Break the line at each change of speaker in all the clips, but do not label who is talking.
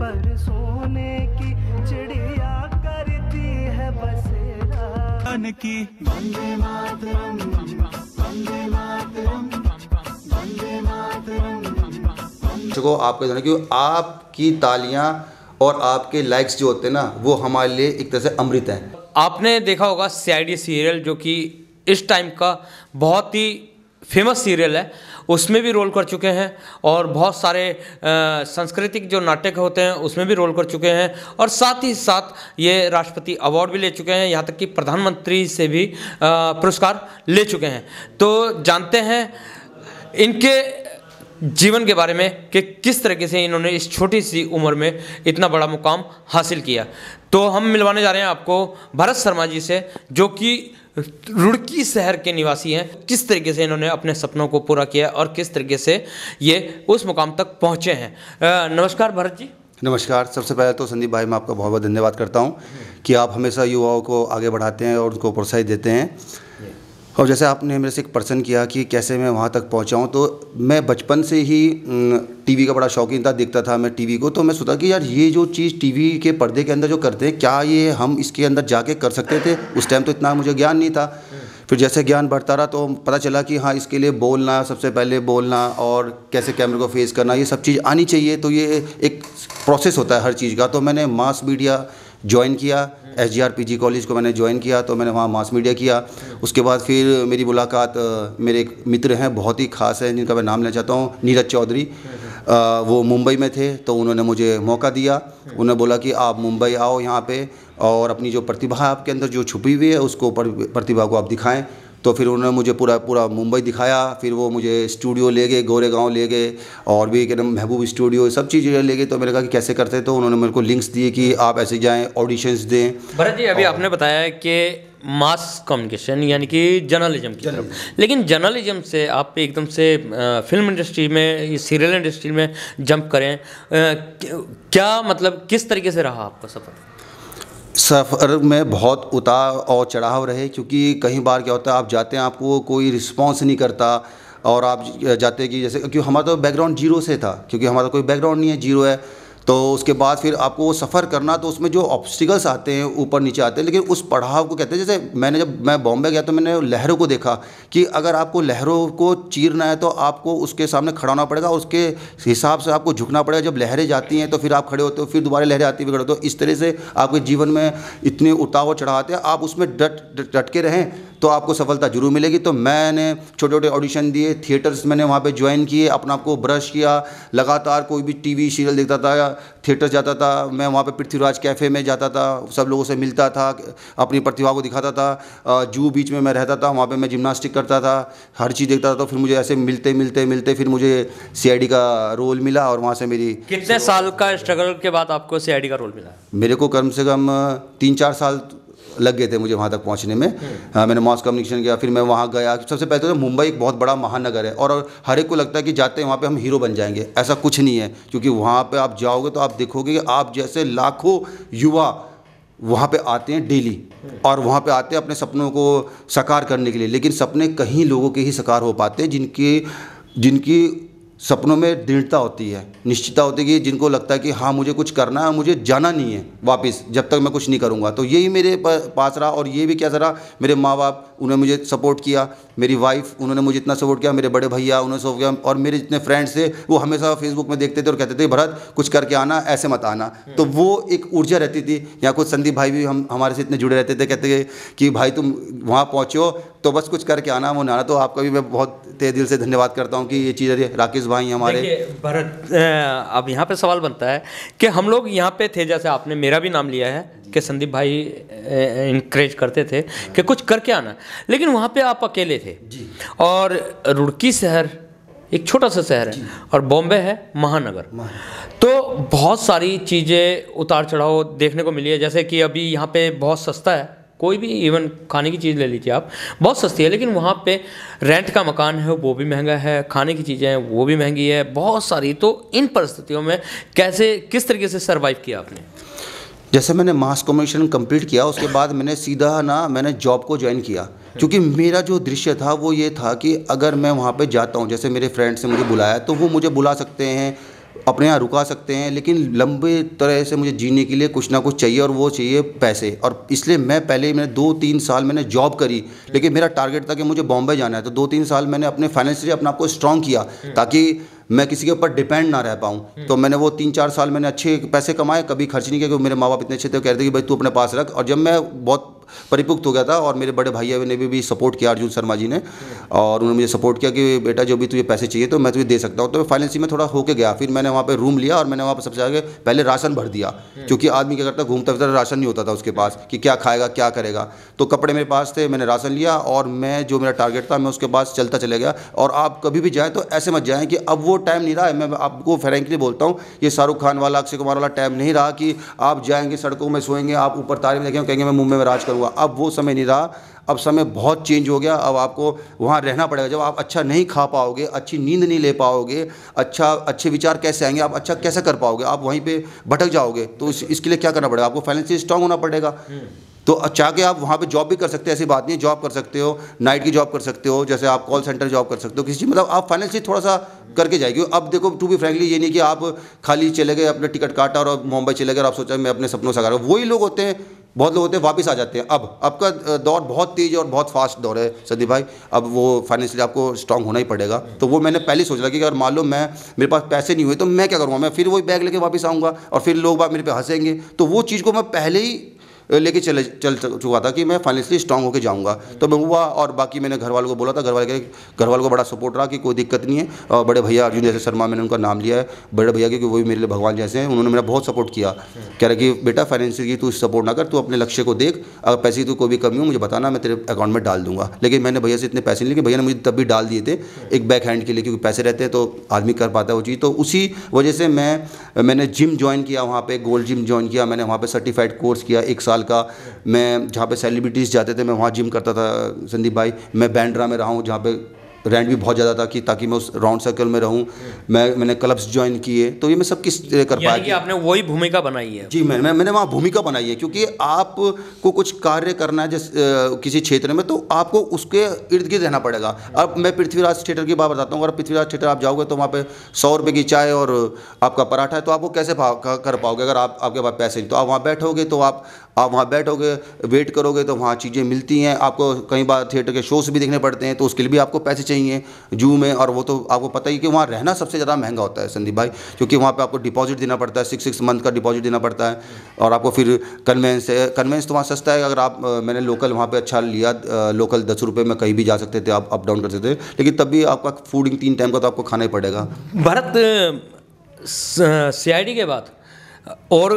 पर सोने की चिड़िया करती है बसेरा
की वंदे मातरम वंदे मातरम वंदे मातरम देखो आपके आपकी तालियां और आपके लाइक्स जो होते हैं ना वो हमारे लिए एक तरह से अमृत हैं
आपने देखा होगा सीआईडी सीरियल जो कि इस टाइम का बहुत ही फेमस सीरियल है उसमें भी रोल कर चुके हैं और बहुत सारे सांस्कृतिक जो नाटक होते हैं उसमें भी रोल कर चुके हैं और साथ ही साथ ये राष्ट्रपति अवार्ड भी ले चुके हैं यहाँ तक कि प्रधानमंत्री से भी पुरस्कार ले चुके हैं तो जानते हैं इनके जीवन के बारे में कि किस तरीके से इन्होंने इस छोटी सी उम्र में इतना बड़ा मुकाम हासिल किया तो हम मिलवाने जा रहे हैं आपको भरत शर्मा जी से जो कि रुड़की शहर के निवासी हैं किस तरीके से इन्होंने अपने सपनों को पूरा किया और किस तरीके से ये उस मुकाम तक पहुँचे हैं नमस्कार
भरत जी नमस्कार सबसे पहले तो संदीप भाई मैं आपका बहुत बहुत धन्यवाद करता हूँ कि आप हमेशा युवाओं को आगे बढ़ाते हैं और उनको प्रोत्साहित देते हैं और जैसे आपने मेरे से एक पर्सन किया कि कैसे मैं वहाँ तक पहुँचाऊँ तो मैं बचपन से ही टीवी का बड़ा शौकीन था देखता था मैं टीवी को तो मैं सोचा कि यार ये जो चीज़ टीवी के पर्दे के अंदर जो करते हैं क्या ये हम इसके अंदर जाके कर सकते थे उस टाइम तो इतना मुझे ज्ञान नहीं था फिर जैसे ज्ञान बढ़ता रहा तो पता चला कि हाँ इसके लिए बोलना सबसे पहले बोलना और कैसे कैमरे को फेस करना ये सब चीज़ आनी चाहिए तो ये एक प्रोसेस होता है हर चीज़ का तो मैंने मास मीडिया ज्वाइन किया एस जी कॉलेज को मैंने ज्वाइन किया तो मैंने वहाँ मास मीडिया किया उसके बाद फिर मेरी मुलाकात मेरे एक मित्र हैं बहुत ही खास हैं जिनका मैं नाम लेना चाहता हूँ नीरज चौधरी वो मुंबई में थे तो उन्होंने मुझे मौका दिया उन्होंने बोला कि आप मुंबई आओ यहाँ पे और अपनी जो प्रतिभा आपके अंदर जो छुपी हुई है उसको प्रतिभा को आप दिखाएं तो फिर उन्होंने मुझे पूरा पूरा मुंबई दिखाया फिर वो मुझे स्टूडियो ले गए गोरेगांव ले गए और भी क्या नाम महबूब स्टूडियो सब चीज़ें ले गए तो मैंने कहा कि कैसे करते तो उन्होंने मेरे को लिंक्स दिए कि आप ऐसे जाएँ ऑडिशंस दें
भरत जी अभी आपने बताया कि मास कम्युनिकेशन यानी कि जर्नलिज्म की तरफ लेकिन जर्नलिज्म से आप एकदम से फिल्म इंडस्ट्री में सीरियल इंडस्ट्री में जंप करें क्या मतलब किस तरीके से रहा आपका सफ़र
सफ़र में बहुत उतार और चढ़ाव रहे क्योंकि कहीं बार क्या होता है आप जाते हैं आपको कोई रिस्पॉन्स नहीं करता और आप जाते कि जैसे क्योंकि हमारा तो बैकग्राउंड जीरो से था क्योंकि हमारा कोई बैकग्राउंड नहीं है जीरो है तो उसके बाद फिर आपको वो सफ़र करना तो उसमें जो ऑब्स्टिकल्स आते हैं ऊपर नीचे आते हैं लेकिन उस पढ़ाव को कहते हैं जैसे मैंने जब मैं बॉम्बे गया तो मैंने लहरों को देखा कि अगर आपको लहरों को चीरना है तो आपको उसके सामने खड़ा होना पड़ेगा उसके हिसाब से आपको झुकना पड़ेगा जब लहरें जाती हैं तो फिर आप खड़े होते हो फिर दोबारा लहरें आती बिगड़ होते हो इस तरह से आपके जीवन में इतने उतावर चढ़ाते हैं आप उसमें डट डट के रहें तो आपको सफलता जरूर मिलेगी तो मैंने छोटे छोटे ऑडिशन दिए थिएटर्स मैंने वहाँ पे ज्वाइन किए अपना आपको ब्रश किया लगातार कोई भी टीवी सीरियल देखता था थिएटर जाता था मैं वहाँ पे पृथ्वीराज कैफ़े में जाता था सब लोगों से मिलता था अपनी प्रतिभा को दिखाता था जू बीच में मैं रहता था वहाँ पे मैं जिमनास्टिक करता था हर चीज़ देखता था तो फिर मुझे ऐसे मिलते मिलते मिलते फिर मुझे सी का रोल मिला और वहाँ से मेरी कितने साल
का स्ट्रगल के बाद आपको सी का रोल मिला
मेरे को कम से कम तीन चार साल लग गए थे मुझे वहाँ तक पहुँचने में आ, हाँ, मैंने मॉस कम्युनिकेशन किया फिर मैं वहाँ गया सबसे पहले तो, तो मुंबई एक बहुत बड़ा महानगर है और हर एक को लगता है कि जाते हैं वहाँ पर हम हीरो बन जाएंगे ऐसा कुछ नहीं है क्योंकि वहाँ पर आप जाओगे तो आप देखोगे कि आप जैसे लाखों युवा वहाँ पे आते हैं डेली और वहाँ पे आते हैं अपने सपनों को साकार करने के लिए लेकिन सपने कहीं लोगों के ही साकार हो पाते हैं जिनके जिनकी सपनों में दृढ़ता होती है निश्चितता होती है कि जिनको लगता है कि हाँ मुझे कुछ करना है मुझे जाना नहीं है वापस जब तक मैं कुछ नहीं करूँगा तो यही मेरे पास रहा और ये भी क्या रहा मेरे माँ बाप उन्होंने मुझे सपोर्ट किया मेरी वाइफ उन्होंने मुझे इतना सपोर्ट किया मेरे बड़े भैया उन्होंने सपोर्ट किया और मेरे जितने फ्रेंड्स थे वो हमेशा फेसबुक में देखते थे और कहते थे भरत कुछ करके आना ऐसे मत आना तो हम्म। वो एक ऊर्जा रहती थी यहाँ कुछ संदीप भाई भी हम हमारे से इतने जुड़े रहते थे कहते थे कि भाई तुम वहाँ पहुँचो तो बस कुछ करके आना वो आना तो आपका भी मैं बहुत तेज दिल से धन्यवाद करता हूँ कि ये चीज़ राकेश भाई हमारे
भरत अब यहाँ पे सवाल बनता है कि हम लोग यहाँ पे थे जैसे आपने मेरा भी नाम लिया है कि संदीप भाई इंकरेज करते थे कि कुछ करके आना लेकिन वहाँ पर आप अकेले थे और रुड़की शहर एक छोटा सा शहर है और बॉम्बे है महानगर तो बहुत सारी चीज़ें उतार चढ़ाव देखने को मिली है जैसे कि अभी यहाँ पे बहुत सस्ता है कोई भी इवन खाने की चीज़ ले लीजिए आप बहुत सस्ती है लेकिन वहाँ पे रेंट का मकान है वो भी महंगा है खाने की चीज़ें हैं वो भी महंगी है बहुत सारी तो इन परिस्थितियों में कैसे किस तरीके से सर्वाइव किया आपने
जैसे मैंने मास कम्युनिकेशन कंप्लीट किया उसके बाद मैंने सीधा ना मैंने जॉब को ज्वाइन किया क्योंकि मेरा जो दृश्य था वो ये था कि अगर मैं वहाँ पे जाता हूँ जैसे मेरे फ्रेंड से मुझे बुलाया तो वो मुझे बुला सकते हैं अपने यहाँ रुका सकते हैं लेकिन लंबे तरह से मुझे जीने के लिए कुछ ना कुछ चाहिए और वो चाहिए पैसे और इसलिए मैं पहले मैंने दो तीन साल मैंने जॉब करी लेकिन मेरा टारगेट था कि मुझे बॉम्बे जाना है तो दो तीन साल मैंने अपने फाइनेंशियली अपने आप को स्ट्रॉन्ग किया ताकि मैं किसी के ऊपर डिपेंड ना रह पाऊँ तो हम्म। मैंने वो तीन चार साल मैंने अच्छे पैसे कमाए कभी खर्च नहीं किया क्योंकि मेरे माँ बाप इतने अच्छे थे कह रहे थे कि भाई तू अपने पास रख और जब मैं बहुत परिपुक्त हो गया था और मेरे बड़े भाई ने भी, भी सपोर्ट किया अर्जुन शर्मा जी ने हम्म। और उन्होंने मुझे सपोर्ट किया कि बेटा जो भी तुझे पैसे चाहिए तो मैं तुझे दे सकता हूँ तो फाइनेंसी में थोड़ा होके गया फिर मैंने वहाँ पर रूम लिया और मैंने वहाँ पर सबसे आगे पहले राशन भर दिया हम्म। क्योंकि आदमी क्या करता घूमता फिरता राशन नहीं होता था उसके पास कि क्या खाएगा क्या करेगा तो कपड़े मेरे पास थे मैंने राशन लिया और मैं जो मेरा टारगेट था मैं उसके पास चलता चले गया और आप कभी भी जाएँ तो ऐसे मत जाएँ कि अब वो टाइम नहीं रहा है मैं आपको फ्रेंकली बोलता हूँ ये शाहरुख खान वाला अक्षय कुमार वाला टाइम नहीं रहा कि आप जाएंगे सड़कों में सोएंगे आप ऊपर तारे में देखेंगे कहेंगे मैं मुंबई में राज करूँगा अब वो समय नहीं रहा अब समय बहुत चेंज हो गया अब आपको वहाँ रहना पड़ेगा जब आप अच्छा नहीं खा पाओगे अच्छी नींद नहीं ले पाओगे अच्छा अच्छे विचार कैसे आएंगे आप अच्छा कैसे कर पाओगे आप वहीं पर भटक जाओगे तो इसके लिए क्या करना पड़ेगा आपको फाइनेंशियल स्ट्रांग होना पड़ेगा हम्म। तो अच्छा के आप वहाँ पे जॉब भी कर सकते हैं ऐसी बात नहीं जॉब कर सकते हो नाइट की जॉब कर सकते हो जैसे आप कॉल सेंटर जॉब कर सकते हो किसी मतलब आप फाइनेंशियली थोड़ा सा करके जाएगी अब देखो टू भी फ्रेंकली ये नहीं कि आप खाली चले गए अपने टिकट काटा और मुंबई चले गए और आप सोचा मैं अपने सपनों से आ रहा हूँ वही लोग होते हैं बहुत लोग होते हैं वापस आ जाते हैं अब अब का दौर बहुत तेज और बहुत फास्ट दौर है सदी भाई अब वो फाइनेंशियली आपको स्ट्रांग होना ही पड़ेगा तो वो मैंने पहले सोच रहा कि अगर मान लो मैं मेरे पास पैसे नहीं हुए तो मैं क्या करूँगा मैं फिर वही बैग लेके वापस आऊँगा और फिर लोग बाग मेरे पे हंसेंगे तो वो चीज़ को मैं पहले ही लेके चले चल चुका था कि मैं फाइनेंशली स्ट्रांग होकर जाऊँगा तो मैं हुआ और बाकी मैंने घर वालों को बोला था घर वाले घर वालों को बड़ा सपोर्ट रहा कि कोई दिक्कत नहीं है और बड़े भैया अर्जुन जैसे शर्मा मैंने उनका नाम लिया है बड़े भैया क्योंकि वो भी मेरे लिए भगवान जैसे हैं उन्होंने मेरा बहुत सपोर्ट किया कह रहा कि बेटा फाइनेंशियल की तू सपोर्ट ना कर तू अपने लक्ष्य को देख अगर पैसे की तो कोई भी कमी हो मुझे बताना मैं तेरे अकाउंट में डाल दूंगा लेकिन मैंने भैया से इतने पैसे नहीं कि भैया ने मुझे तब भी डाल दिए थे एक बैक हैंड के लिए क्योंकि पैसे रहते हैं तो आदमी कर पाता है वो चीज़ तो उसी वजह से मैं मैंने जिम ज्वाइन किया वहाँ पर गोल्ड जिम ज्वाइन किया मैंने वहाँ पर सर्टिफाइड कोर्स किया एक साल साल का मैं जहाँ पे सेलिब्रिटीज़ जाते थे मैं वहाँ जिम करता था संदीप भाई मैं बैंड्रा में रहा हूँ जहाँ पे रेंट भी बहुत ज़्यादा था कि ताकि मैं उस राउंड सर्कल में रहूँ मैं मैंने क्लब्स ज्वाइन किए तो ये मैं सब किस तरह कर पाया कि
आपने वही भूमिका बनाई है
जी मैं, मैं मैंने वहाँ भूमिका बनाई है क्योंकि आपको कुछ कार्य करना है जिस किसी क्षेत्र में तो आपको उसके इर्द गिर्द रहना पड़ेगा अब मैं पृथ्वीराज थिएटर की बात बताता हूँ अगर पृथ्वीराज थिएटर आप जाओगे तो वहाँ पर सौ रुपये की चाय और आपका पराठा है तो आप वो कैसे कर पाओगे अगर आप आपके पास पैसे नहीं तो आप वहाँ बैठोगे तो आप आप वहाँ बैठोगे वेट करोगे तो वहाँ चीज़ें मिलती हैं आपको कई बार थिएटर के शोज़ भी देखने पड़ते हैं तो उसके लिए भी आपको पैसे चाहिए जू में और वो तो आपको पता ही कि वहाँ रहना सबसे ज़्यादा महंगा होता है संदीप भाई क्योंकि वहाँ पर आपको डिपॉजिट देना पड़ता है सिक्स सिक्स मंथ का डिपॉजिट देना पड़ता है और आपको फिर कन्वेंस है कन्वेंस तो वहाँ सस्ता है अगर आप मैंने लोकल वहाँ पर अच्छा लिया लोकल दस रुपये में कहीं भी जा सकते थे आप अप डाउन कर सकते थे लेकिन तब भी आपका फूडिंग तीन टाइम का तो आपको खाना ही पड़ेगा
भारत सीआईडी के बाद
और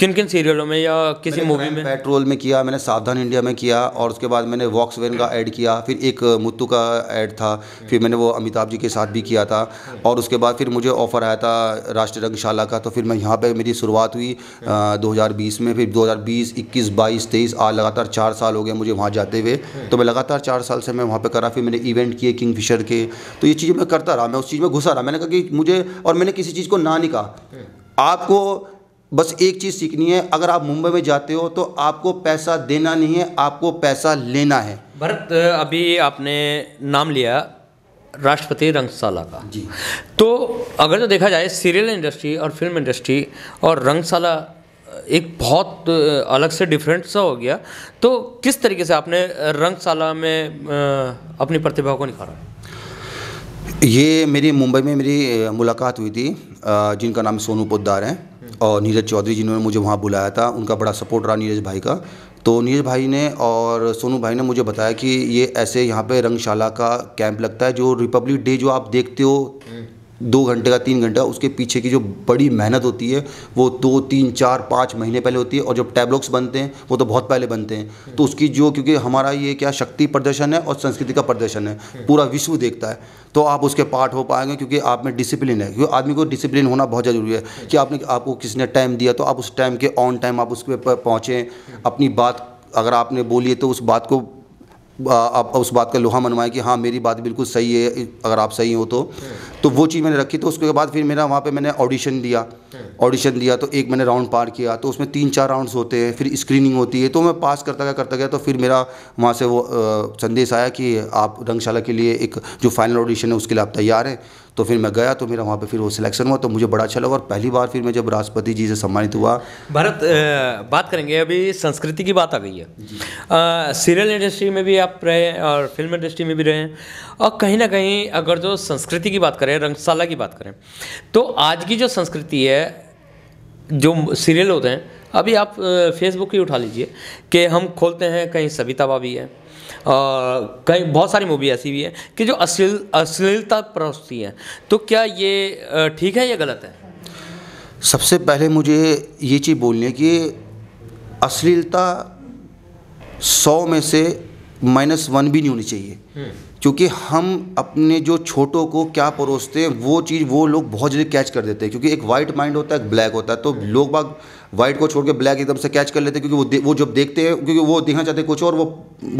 किन किन सीरियलों में या किसी मूवी में पेट्रोल में किया मैंने सावधान इंडिया में किया और उसके बाद मैंने वॉक्स वैन का ऐड किया फिर एक मुत्तू का ऐड था फिर मैंने वो अमिताभ जी के साथ भी किया था और उसके बाद फिर मुझे ऑफ़र आया था राष्ट्रीय रंगशाला का तो फिर मैं यहाँ पे मेरी शुरुआत हुई दो में फिर दो हज़ार बीस इक्कीस बाईस तेईस आज लगातार चार साल हो गए मुझे वहाँ जाते हुए तो मैं लगातार चार साल से मैं वहाँ पर करा फिर मैंने इवेंट किए किंग फिशर के तो ये चीज़ें मैं करता रहा मैं उस चीज़ में घुसा रहा मैंने कहा कि मुझे और मैंने किसी चीज़ को ना नहीं कहा आपको बस एक चीज़ सीखनी है अगर आप मुंबई में जाते हो तो आपको पैसा देना नहीं है आपको पैसा लेना है
भरत अभी आपने नाम लिया राष्ट्रपति रंगशाला का जी तो अगर जो तो देखा जाए सीरियल इंडस्ट्री और फिल्म इंडस्ट्री और रंगशाला एक बहुत अलग से डिफरेंट सा हो गया तो किस तरीके से आपने रंगशाला में अपनी प्रतिभा को निखारा है
ये मेरी मुंबई में मेरी मुलाकात हुई थी जिनका नाम सोनू पोदार है हम्म। और नीरज चौधरी जिन्होंने मुझे वहाँ बुलाया था उनका बड़ा सपोर्ट रहा नीरज भाई का तो नीरज भाई ने और सोनू भाई ने मुझे बताया कि ये ऐसे यहाँ पे रंगशाला का कैंप लगता है जो रिपब्लिक डे जो आप देखते हो हम्म। दो घंटे का तीन घंटा उसके पीछे की जो बड़ी मेहनत होती है वो दो तीन चार पाँच महीने पहले होती है और जब टैबलॉक्स बनते हैं वो तो बहुत पहले बनते हैं हम्म। तो उसकी जो क्योंकि हमारा ये क्या शक्ति प्रदर्शन है और संस्कृति का प्रदर्शन है हम्म। पूरा विश्व देखता है तो आप उसके पार्ट हो पाएंगे क्योंकि आप में डिसिप्लिन है क्योंकि आदमी को डिसिप्लिन होना बहुत ज़रूरी है कि आपने आपको किसी ने टाइम दिया तो आप उस टाइम के ऑन टाइम आप उसके पर पहुँचें हम्म। अपनी बात अगर आपने बोली है तो उस बात को आप उस बात का लोहा मनवाएं कि हाँ मेरी बात बिल्कुल सही है अगर आप सही हो तो तो वो चीज़ मैंने रखी तो उसके बाद फिर मेरा वहाँ पे मैंने ऑडिशन दिया ऑडिशन दिया तो एक मैंने राउंड पार किया तो उसमें तीन चार राउंड्स होते हैं फिर स्क्रीनिंग होती है तो मैं पास करता गया करता गया तो फिर मेरा वहाँ से वो संदेश आया कि आप रंगशाला के लिए एक जो फाइनल ऑडिशन है उसके लिए आप तैयार हैं तो फिर मैं गया तो मेरा वहाँ पर फिर वो सिलेक्शन हुआ तो मुझे बड़ा अच्छा लगा और पहली बार फिर मैं जब राष्ट्रपति जी से सम्मानित हुआ
भारत बात करेंगे अभी संस्कृति की बात आ गई है सीरियल इंडस्ट्री में भी आप रहे और फिल्म इंडस्ट्री में भी रहे और कहीं ना कहीं अगर जो संस्कृति की बात करें रंगशाला की बात करें तो आज की जो संस्कृति है जो सीरियल होते हैं अभी आप फेसबुक ही उठा लीजिए कि हम खोलते हैं कहीं सविता भाभी है कई बहुत सारी मूवी ऐसी भी है कि जो अश्लील अश्लीलता परोसती है तो क्या ये ठीक है या गलत है
सबसे पहले मुझे ये चीज़ बोलनी है कि अश्लीलता सौ में से माइनस वन भी नहीं होनी चाहिए हम्म। क्योंकि हम अपने जो छोटों को क्या परोसते हैं वो चीज़ वो लोग बहुत जल्दी कैच कर देते हैं क्योंकि एक वाइट माइंड होता है एक ब्लैक होता है तो लोग बाग वाइट को छोड़ के ब्लैक एकदम से कैच कर लेते हैं क्योंकि वो वो जब देखते हैं क्योंकि वो देखना चाहते हैं कुछ और वो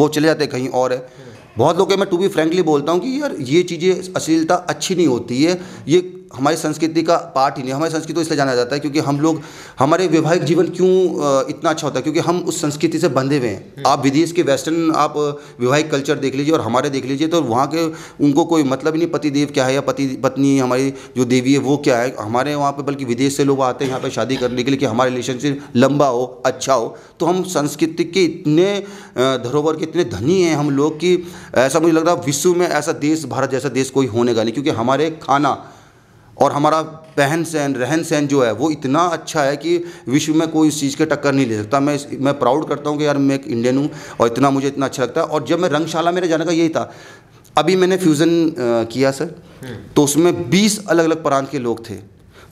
वो चले जाते हैं कहीं और है बहुत लोग मैं टू बी फ्रेंकली बोलता हूँ कि यार ये चीज़ें अश्लीलता अच्छी नहीं होती है ये हमारी संस्कृति का पार्ट ही नहीं हमारी संस्कृति को इसलिए जाना जाता है क्योंकि हम लोग हमारे वैवाहिक जीवन क्यों इतना अच्छा होता है क्योंकि हम उस संस्कृति से बंधे हुए हैं हम्म। आप विदेश के वेस्टर्न आप वैवाहिक कल्चर देख लीजिए और हमारे देख लीजिए तो वहाँ के उनको कोई मतलब ही नहीं देव क्या है या पति पत्नी हमारी जो देवी है वो क्या है हमारे वहाँ पर बल्कि विदेश से लोग आते हैं यहाँ पर शादी करने के लिए कि हमारा रिलेशनशिप लंबा हो अच्छा हो तो हम संस्कृति के इतने धरोहर के इतने धनी हैं हम लोग कि ऐसा मुझे लग रहा है विश्व में ऐसा देश भारत जैसा देश कोई होने का नहीं क्योंकि हमारे खाना और हमारा पहन सहन रहन सहन जो है वो इतना अच्छा है कि विश्व में कोई इस चीज़ के टक्कर नहीं ले सकता मैं मैं प्राउड करता हूँ कि यार मैं एक इंडियन हूँ और इतना मुझे इतना अच्छा लगता है और जब मैं रंगशाला मेरे जाने का यही था अभी मैंने फ्यूज़न किया सर हम्म। तो उसमें बीस अलग अलग प्रांत के लोग थे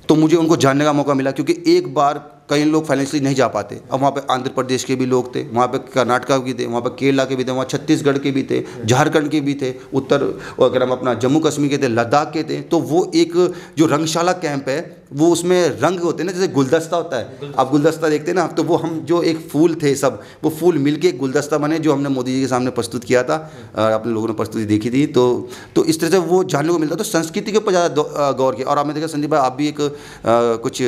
तो मुझे उनको जानने का मौका मिला क्योंकि एक बार कई लोग फाइनेंशियली नहीं जा पाते अब वहाँ पे आंध्र प्रदेश के भी लोग थे वहाँ पे कर्नाटका के थे वहाँ पे केरला के भी थे वहाँ छत्तीसगढ़ के भी थे झारखंड के भी थे उत्तर अगर हम अपना जम्मू कश्मीर के थे लद्दाख के थे तो वो एक जो रंगशाला कैंप है वो उसमें रंग होते हैं ना जैसे गुलदस्ता होता है आप गुलदस्ता देखते हैं ना तो वो हम जो एक फूल थे सब वो फूल मिल के एक गुलदस्ता बने जो हमने मोदी जी के सामने प्रस्तुत किया था अपने लोगों ने प्रस्तुति देखी थी तो तो इस तरह से वो जानने को मिलता तो संस्कृति के ऊपर ज़्यादा गौर किया और आपने देखा संदीप भाई आप भी एक कुछ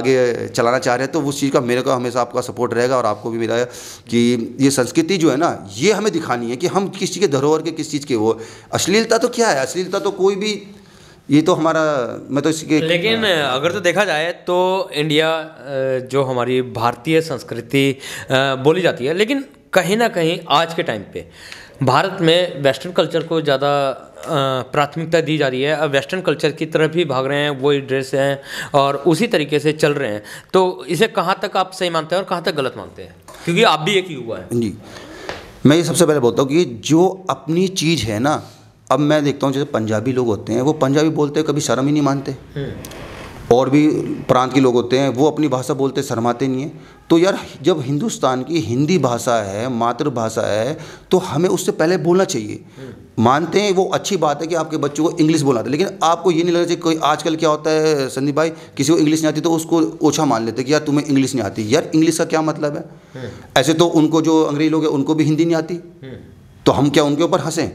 आगे चलाना चाह रहे हैं रहे तो उस चीज़ का मेरे का हमेशा आपका सपोर्ट रहेगा और आपको भी मिला है कि ये संस्कृति जो है ना ये हमें दिखानी है कि हम किस चीज़ के धरोहर के किस चीज़ के वो अश्लीलता तो क्या है अश्लीलता तो कोई भी ये तो हमारा मैं तो इसके
लेकिन अगर तो देखा जाए तो इंडिया जो हमारी भारतीय संस्कृति बोली जाती है लेकिन कहीं ना कहीं आज के टाइम पे भारत में वेस्टर्न कल्चर को ज़्यादा प्राथमिकता दी जा रही है अब वेस्टर्न कल्चर की तरफ ही भाग रहे हैं वही ड्रेस हैं और उसी तरीके से चल रहे हैं तो इसे कहाँ तक आप सही मानते हैं और कहाँ तक गलत मानते हैं क्योंकि आप भी एक युवा
हैं जी मैं ये सबसे पहले बोलता हूँ कि जो अपनी चीज़ है ना अब मैं देखता हूँ जैसे पंजाबी लोग होते हैं वो पंजाबी बोलते हैं कभी शर्म ही नहीं मानते हम्म। और भी प्रांत के लोग होते हैं वो अपनी भाषा बोलते शर्माते नहीं हैं तो यार जब हिंदुस्तान की हिंदी भाषा है मातृभाषा है तो हमें उससे पहले बोलना चाहिए मानते हैं वो अच्छी बात है कि आपके बच्चों को इंग्लिश बोलाते लेकिन आपको ये नहीं लगना चाहिए कोई आजकल क्या होता है संदीप भाई किसी को इंग्लिश नहीं आती तो उसको ओछा मान लेते कि यार तुम्हें इंग्लिश नहीं आती यार इंग्लिश का क्या मतलब है हम्म। ऐसे तो उनको जो अंग्रेज लोग हैं उनको भी हिंदी नहीं आती हम्म। तो हम क्या उनके ऊपर हंसें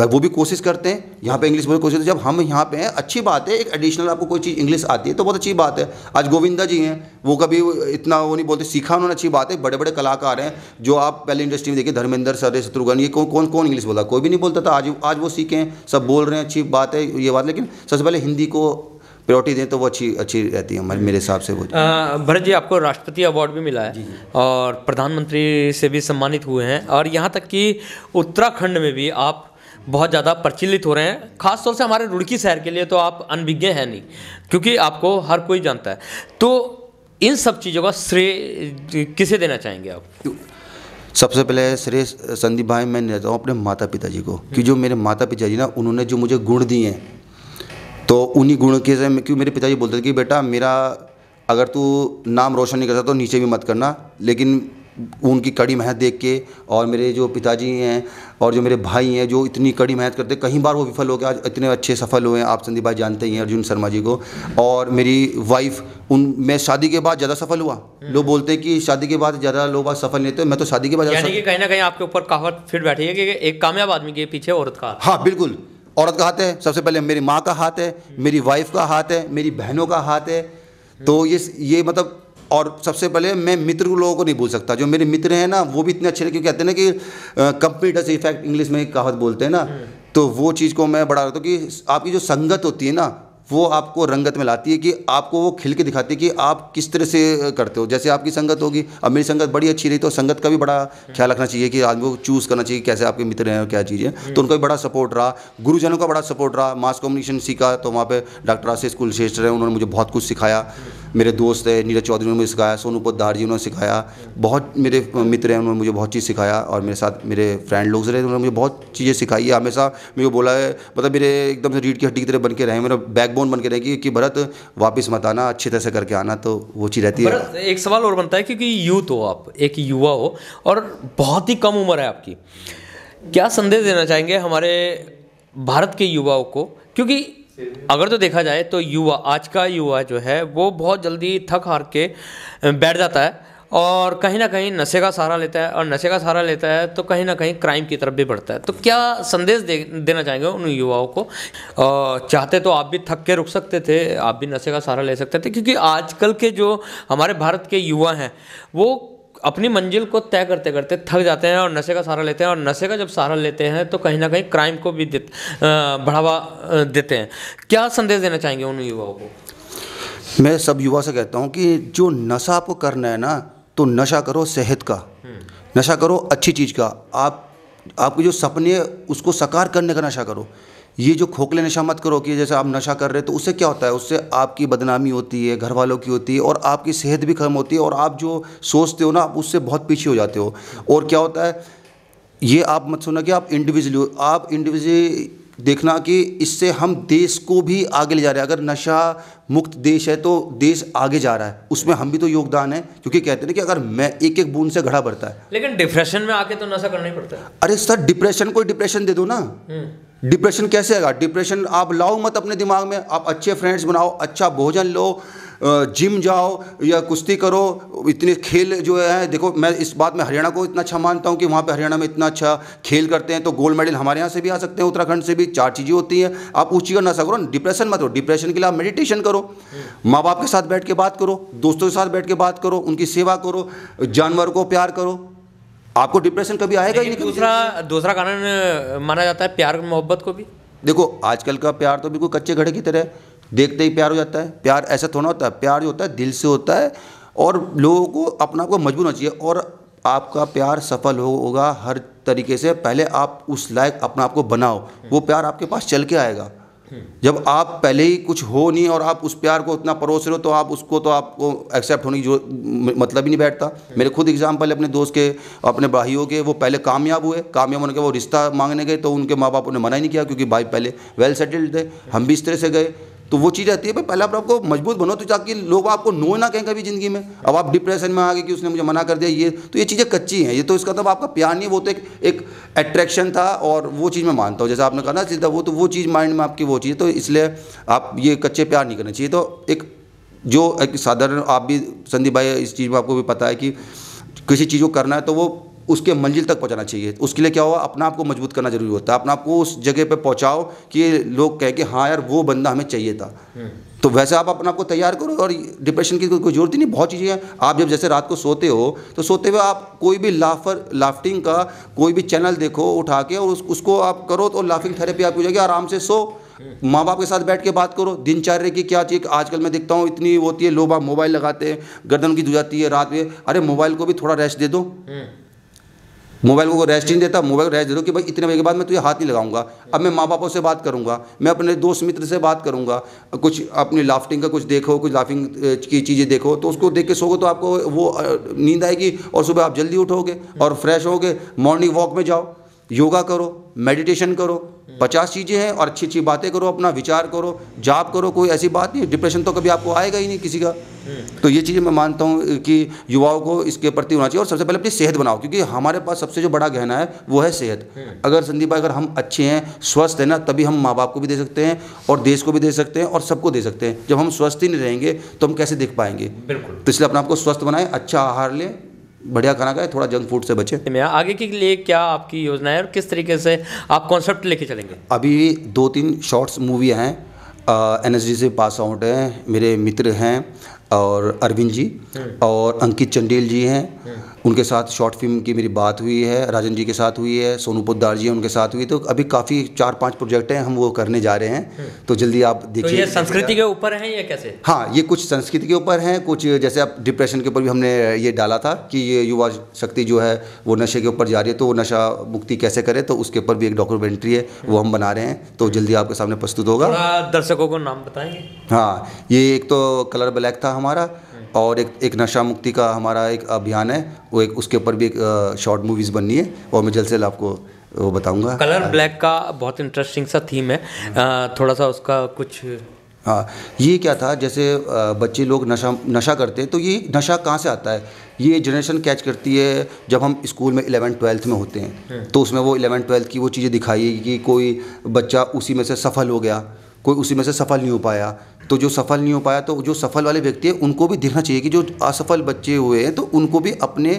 वो भी कोशिश करते हैं यहाँ पे इंग्लिश बोलने की कोशिश करते हैं जब हम यहाँ पे हैं अच्छी बात है एक एडिशनल आपको कोई चीज़ इंग्लिश आती है तो बहुत अच्छी बात है आज गोविंदा जी हैं वो कभी इतना वो नहीं बोलते सीखा उन्होंने अच्छी बात है बड़े बड़े कलाकार हैं जो आप पहले इंडस्ट्री में देखिए धर्मेंद्र सर शत्रुघ्न ये कौन कौन कौन इंग्लिश बोला कोई भी नहीं बोलता था आज आज वो सीखें सब बोल रहे हैं अच्छी बात है ये बात लेकिन सबसे पहले हिंदी को प्रायोरिटी दें तो वो अच्छी अच्छी रहती है मेरे हिसाब से वो
भरत जी आपको राष्ट्रपति अवार्ड भी मिला है और प्रधानमंत्री से भी सम्मानित हुए हैं और यहाँ तक कि उत्तराखंड में भी आप बहुत ज़्यादा प्रचलित हो रहे हैं खासतौर से हमारे रुड़की शहर के लिए तो आप अनभिज्ञ हैं नहीं क्योंकि आपको हर कोई जानता है तो इन सब चीज़ों का श्रेय किसे देना चाहेंगे आप
सबसे पहले श्रेय संदीप भाई मैं देता हूँ अपने माता पिताजी को कि जो मेरे माता पिताजी ना उन्होंने जो मुझे गुण दिए हैं तो उन्हीं गुण के से क्यों मेरे पिताजी बोलते थे कि बेटा मेरा अगर तू नाम रोशन नहीं करता तो नीचे भी मत करना लेकिन उनकी कड़ी मेहनत देख के और मेरे जो पिताजी हैं और जो मेरे भाई हैं जो इतनी कड़ी मेहनत करते कई बार वो विफल हो गए आज इतने अच्छे सफल हुए हैं आप संदीप भाई जानते ही हैं अर्जुन शर्मा जी को और मेरी वाइफ उन मैं शादी के बाद ज़्यादा सफल हुआ हम्म। लोग बोलते हैं कि शादी के बाद ज़्यादा लोग आज सफल नहीं थे मैं तो शादी के बाद यानी कि
कहीं ना कहीं आपके ऊपर कहावत फिर बैठी है कि एक कामयाब आदमी के पीछे औरत का
हाँ बिल्कुल औरत का हाथ है सबसे पहले मेरी माँ का हाथ है हम्म। मेरी वाइफ का हाथ है मेरी बहनों का हाथ है तो ये ये मतलब और सबसे पहले मैं मित्र लोगों को नहीं भूल सकता जो मेरे मित्र हैं ना वो भी इतने अच्छे क्योंकि कहते हैं ना कि कंपनी डस इफेक्ट इंग्लिश में एक कहावत बोलते हैं ना हम्म। तो वो चीज़ को मैं बढ़ा रहा था कि आपकी जो संगत होती है ना वो आपको रंगत में लाती है कि आपको वो खिल के दिखाती है कि आप किस तरह से करते हो जैसे आपकी संगत होगी अब मेरी संगत बड़ी अच्छी रही तो संगत का भी बड़ा ख्याल रखना चाहिए कि आदमी को चूज़ करना चाहिए कैसे आपके मित्र हैं और क्या चीज़ है तो हम्म। उनका भी बड़ा सपोर्ट रहा गुरुजनों का बड़ा सपोर्ट रहा मास कम्युनिकेशन सीखा तो वहाँ पर डॉक्टर आशीष कुलशेष्ठ हैं उन्होंने मुझे बहुत कुछ सिखाया मेरे दोस्त हैं नीरज चौधरी उन्होंने मुझे सिखाया सोनू पोदार जी उन्होंने सिखाया बहुत मेरे मित्र हैं उन्होंने मुझे बहुत चीज़ सिखाया और मेरे साथ मेरे फ्रेंड लोग रहे उन्होंने मुझे बहुत चीज़ें सिखाई है हमेशा मेरे को बोला है मतलब मेरे एकदम से रीढ़ की हड्डी की तरह बन के रहे मेरा बैकबोन कौन बन के रहेगी कि भरत वापस मत आना अच्छे तरह से करके आना तो वो चीज़ रहती है
एक सवाल और बनता है क्योंकि यूथ हो आप एक युवा हो और बहुत ही कम उम्र है आपकी क्या संदेश देना चाहेंगे हमारे भारत के युवाओं को क्योंकि अगर तो देखा जाए तो युवा आज का युवा जो है वो बहुत जल्दी थक हार के बैठ जाता है और कहीं ना कहीं नशे का सहारा लेता है और नशे का सहारा लेता है तो कहीं ना कहीं क्राइम की तरफ भी बढ़ता है तो क्या संदेश दे देना चाहेंगे उन युवाओं को चाहते तो आप भी थक के रुक सकते थे आप भी नशे का सहारा ले सकते थे क्योंकि आजकल के जो हमारे भारत के युवा हैं वो अपनी मंजिल को तय करते करते थक जाते हैं और नशे का सहारा लेते हैं और नशे का जब सहारा लेते हैं तो कहीं ना कहीं क्राइम को भी बढ़ावा देते हैं क्या संदेश देना चाहेंगे उन युवाओं को
मैं सब युवा से कहता हूँ कि जो नशा आपको करना है ना तो नशा करो सेहत का नशा करो अच्छी चीज़ का आप आपके जो सपने उसको साकार करने का नशा करो ये जो खोखले नशा मत करो कि जैसे आप नशा कर रहे हो तो उससे क्या होता है उससे आपकी बदनामी होती है घर वालों की होती है और आपकी सेहत भी खत्म होती है और आप जो सोचते हो ना आप उससे बहुत पीछे हो जाते हो और क्या होता है ये आप मत सुना कि आप इंडिविजुअल आप इंडिविजुअल देखना कि इससे हम देश को भी आगे ले जा रहे हैं अगर नशा मुक्त देश है तो देश आगे जा रहा है उसमें हम भी तो योगदान है क्योंकि कहते हैं कि अगर मैं एक एक बूंद से घड़ा भरता है
लेकिन डिप्रेशन में आके तो नशा करना ही पड़ता है
अरे सर डिप्रेशन को डिप्रेशन दे दो ना
हम्म।
डिप्रेशन कैसे आएगा डिप्रेशन आप लाओ मत अपने दिमाग में आप अच्छे फ्रेंड्स बनाओ अच्छा भोजन लो जिम जाओ या कुश्ती करो इतने खेल जो है देखो मैं इस बात में हरियाणा को इतना अच्छा मानता हूँ कि वहाँ पर हरियाणा में इतना अच्छा खेल करते हैं तो गोल्ड मेडल हमारे यहाँ से भी आ सकते हैं उत्तराखंड से भी चार चीज़ें होती हैं आप उस चीज़ ना सको डिप्रेशन मत हो डिप्रेशन के लिए आप मेडिटेशन करो माँ बाप के साथ बैठ के बात करो दोस्तों के साथ बैठ के बात करो उनकी सेवा करो जानवर को प्यार करो आपको डिप्रेशन कभी आएगा ही नहीं दूसरा दूसरा कारण माना जाता है प्यार मोहब्बत को भी देखो आजकल का प्यार तो बिल्कुल कच्चे घड़े की तरह है देखते ही प्यार हो जाता है प्यार ऐसा थोड़ा होता है प्यार जो होता है दिल से होता है और लोगों को अपना को मजबूर होना चाहिए और आपका प्यार सफल हो, होगा हर तरीके से पहले आप उस लायक अपना आप को बनाओ वो प्यार आपके पास चल के आएगा जब आप पहले ही कुछ हो नहीं और आप उस प्यार को इतना परोस रहे हो तो आप उसको तो आपको एक्सेप्ट होने की जो मतलब ही नहीं बैठता हम्म। मेरे खुद एग्जाम्पल अपने दोस्त के अपने भाइयों के वो पहले कामयाब हुए कामयाब होने के वो रिश्ता मांगने गए तो उनके माँ बाप ने मना ही नहीं किया क्योंकि भाई पहले वेल सेटल्ड थे हम भी इस तरह से गए तो वो चीज़ रहती है भाई पहले आप आपको मजबूत बनो तो ताकि लोग आपको नो ना कहें कभी ज़िंदगी में अब आप डिप्रेशन में आ गए कि उसने मुझे मना कर दिया ये तो ये चीज़ें कच्ची हैं ये तो इसका मतलब आपका प्यार नहीं वो तो एक अट्रैक्शन था और वो चीज़ मैं मानता हूँ जैसे आपने कहा ना सीधा वो तो वो चीज़ माइंड में आपकी वो चीज़ तो इसलिए आप ये कच्चे प्यार नहीं करना चाहिए तो एक जो एक साधारण आप भी संदीप भाई इस चीज़ में आपको भी पता है कि किसी चीज़ को करना है तो वो उसके मंजिल तक पहुंचाना चाहिए उसके लिए क्या हुआ अपना आप को मजबूत करना जरूरी होता है अपना आपको उस जगह पे पहुंचाओ कि लोग कह के हाँ यार वो बंदा हमें चाहिए था हम्म। तो वैसे आप अपने आपको तैयार करो और डिप्रेशन की कोई जरूरत ही नहीं बहुत चीज़ें हैं आप जब जैसे रात को सोते हो तो सोते हुए आप कोई भी लाफर लाफ्टिंग का कोई भी चैनल देखो उठा के और उस, उसको आप करो तो लाफिंग थेरेपी आपकी हो जाएगी आराम से सो हम्म। माँ बाप के साथ बैठ के बात करो दिनचर्या की क्या चीज़ आजकल मैं देखता हूँ इतनी होती है लोग आप मोबाइल लगाते हैं गर्दन की जाती है रात में अरे मोबाइल को भी थोड़ा रेस्ट दे दो हम्म। मोबाइल को रेस्ट नहीं देता मोबाइल को रेस्ट दे दो कि भाई इतने बजे के बाद मैं तुझे हाथ नहीं लगाऊंगा अब मैं माँ बापों से बात करूंगा मैं अपने दोस्त मित्र से बात करूंगा कुछ अपनी लाफ्टिंग का कुछ देखो कुछ लाफिंग की चीज़ें देखो तो उसको देख के सोगे तो आपको वो नींद आएगी और सुबह आप जल्दी उठोगे और फ्रेश होगे मॉर्निंग वॉक में जाओ योगा करो मेडिटेशन करो पचास चीज़ें हैं और अच्छी अच्छी बातें करो अपना विचार करो जाप करो कोई ऐसी बात नहीं डिप्रेशन तो कभी आपको आएगा ही नहीं किसी का हम्म। तो ये चीज़ें मैं मानता हूँ कि युवाओं को इसके प्रति होना चाहिए और सबसे पहले अपनी सेहत बनाओ क्योंकि हमारे पास सबसे जो बड़ा गहना है वो है सेहत हम्म। अगर संदीप भाई अगर हम अच्छे हैं स्वस्थ हैं ना तभी हम माँ बाप को भी दे सकते हैं और देश को भी दे सकते हैं और सबको दे सकते हैं जब हम स्वस्थ ही नहीं रहेंगे तो हम कैसे देख पाएंगे
तो
इसलिए अपने आपको स्वस्थ बनाएं अच्छा आहार लें बढ़िया खाना खाए थोड़ा जंक फूड से बचे मैं आगे के लिए
क्या आपकी योजना है और किस तरीके से आप कॉन्सेप्ट लेके चलेंगे
अभी दो तीन शॉर्ट्स मूवी हैं एन एस डी से पास आउट हैं मेरे मित्र हैं और अरविंद जी हम्म। और अंकित चंडेल जी हैं हम्म। उनके साथ शॉर्ट फिल्म की मेरी बात हुई है राजन जी के साथ हुई है सोनू पोदार जी उनके साथ हुई तो अभी काफ़ी चार पांच प्रोजेक्ट हैं हम वो करने जा रहे हैं हम्म। तो जल्दी आप तो देखिए तो ये संस्कृति के
ऊपर हैं या कैसे
हाँ ये कुछ संस्कृति के ऊपर हैं कुछ जैसे आप डिप्रेशन के ऊपर भी हमने ये डाला था कि ये युवा शक्ति जो है वो नशे के ऊपर जा रही है तो वो नशा मुक्ति कैसे करे तो उसके ऊपर भी एक डॉक्यूमेंट्री है वो हम बना रहे हैं तो जल्दी आपके सामने प्रस्तुत होगा
दर्शकों को नाम बताएंगे
हाँ ये एक तो कलर ब्लैक था हमारा और एक एक नशा मुक्ति का हमारा एक अभियान है वो एक उसके ऊपर भी एक शॉर्ट मूवीज़ बननी है और मैं जल्द से जल्द आपको वो बताऊंगा
कलर ब्लैक का बहुत इंटरेस्टिंग सा थीम है हम्म। थोड़ा सा उसका कुछ
हाँ ये क्या था जैसे बच्चे लोग नशा नशा करते हैं तो ये नशा कहाँ से आता है ये जनरेशन कैच करती है जब हम स्कूल में इलेवन ट्वेल्थ में होते हैं हम्म। तो उसमें वो इलेवन ट्वेल्थ की वो चीज़ें दिखाई कि कोई बच्चा उसी में से सफल हो गया कोई उसी में से सफल नहीं हो पाया तो जो सफल नहीं हो पाया तो जो सफल वाले व्यक्ति है उनको भी देखना चाहिए कि जो असफल बच्चे हुए हैं तो उनको भी अपने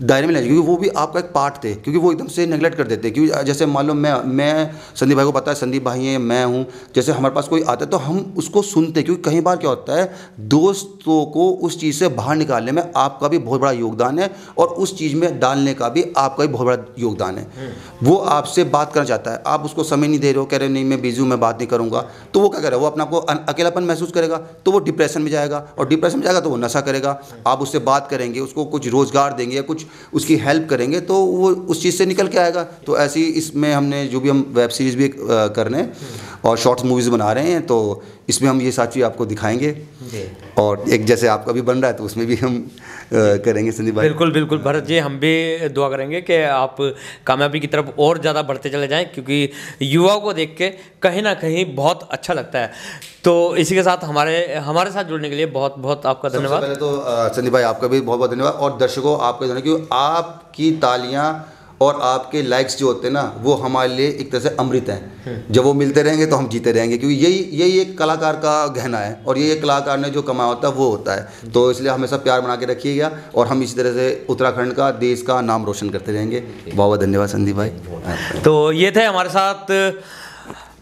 दायरे में ले जाए क्योंकि वो भी आपका एक पार्ट थे क्योंकि वो एकदम से नेगलेक्ट कर देते क्योंकि जैसे मान लो मैं मैं संदीप भाई को पता है संदीप भाई हैं मैं हूँ जैसे हमारे पास कोई आता है तो हम उसको सुनते क्योंकि कई बार क्या होता है दोस्तों को उस चीज़ से बाहर निकालने में आपका भी बहुत बड़ा योगदान है और उस चीज़ में डालने का भी आपका भी बहुत बड़ा योगदान है हम्म। वो आपसे बात करना चाहता है आप उसको समय नहीं दे रहे हो कह रहे हो नहीं मैं बिजी हूँ मैं बात नहीं करूँगा तो वो क्या करे वो अपने आपको अकेलापन महसूस करेगा तो वो डिप्रेशन में जाएगा और डिप्रेशन में जाएगा तो वो नशा करेगा हम्म। आप उससे बात करेंगे उसको कुछ रोज़गार देंगे या कुछ उसकी हेल्प करेंगे तो वो उस चीज़ से निकल के आएगा तो ऐसी इसमें हमने जो भी हम वेब सीरीज़ भी कर रहे हैं और शॉर्ट्स मूवीज़ बना रहे हैं तो इसमें हम ये सारी चीज़ आपको दिखाएंगे और एक जैसे आपका भी बन रहा है तो उसमें भी हम करेंगे संदीप भाई
बिल्कुल बिल्कुल भरत जी हम भी दुआ करेंगे कि आप कामयाबी की तरफ और ज़्यादा बढ़ते चले जाएँ क्योंकि युवाओं को देख के कहीं ना कहीं बहुत अच्छा लगता है तो इसी के साथ हमारे हमारे साथ जुड़ने के लिए बहुत बहुत आपका धन्यवाद पहले
तो संदीप भाई आपका भी बहुत बहुत धन्यवाद और दर्शकों आपका धन्यवाद क्योंकि आपकी तालियां और आपके लाइक्स जो होते हैं ना वो हमारे लिए एक तरह से अमृत हैं हम्म। जब वो मिलते रहेंगे तो हम जीते रहेंगे क्योंकि यही यही एक कलाकार का गहना है और यही एक कलाकार ने जो कमाया होता है वो होता है तो इसलिए हमेशा प्यार बना के रखिएगा और हम इसी तरह से उत्तराखंड का देश का नाम रोशन करते रहेंगे बहुत बहुत धन्यवाद संदीप भाई तो ये थे हमारे साथ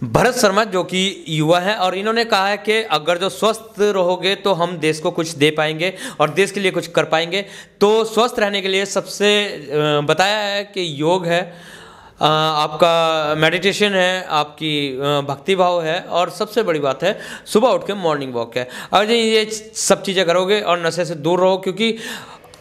भरत शर्मा जो कि
युवा हैं और इन्होंने कहा है कि अगर जो स्वस्थ रहोगे तो हम देश को कुछ दे पाएंगे और देश के लिए कुछ कर पाएंगे तो स्वस्थ रहने के लिए सबसे बताया है कि योग है आपका मेडिटेशन है आपकी भक्ति भाव है और सबसे बड़ी बात है सुबह उठ के मॉर्निंग वॉक है और ये सब चीज़ें करोगे और नशे से दूर रहो क्योंकि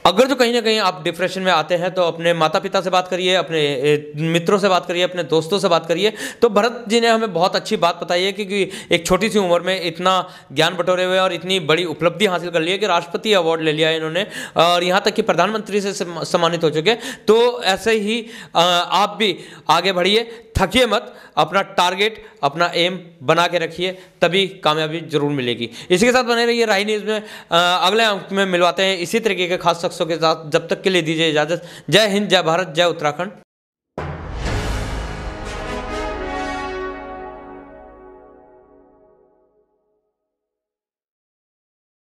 अगर जो कहीं ना कहीं आप डिप्रेशन में आते हैं तो अपने माता पिता से बात करिए अपने मित्रों से बात करिए अपने दोस्तों से बात करिए तो भरत जी ने हमें बहुत अच्छी बात बताई है क्योंकि एक छोटी सी उम्र में इतना ज्ञान बटोरे हुए और इतनी बड़ी उपलब्धि हासिल कर ली है कि राष्ट्रपति अवार्ड ले लिया है इन्होंने और यहाँ तक कि प्रधानमंत्री से सम्मानित हो चुके तो ऐसे ही आप भी आगे बढ़िए थकिए मत अपना टारगेट अपना एम बना के रखिए तभी कामयाबी जरूर मिलेगी इसी के साथ बने रहिए राही न्यूज़ में अगले अंक में मिलवाते हैं इसी तरीके के खास शख्सों के साथ जब तक के लिए दीजिए इजाज़त जय हिंद जय भारत जय उत्तराखंड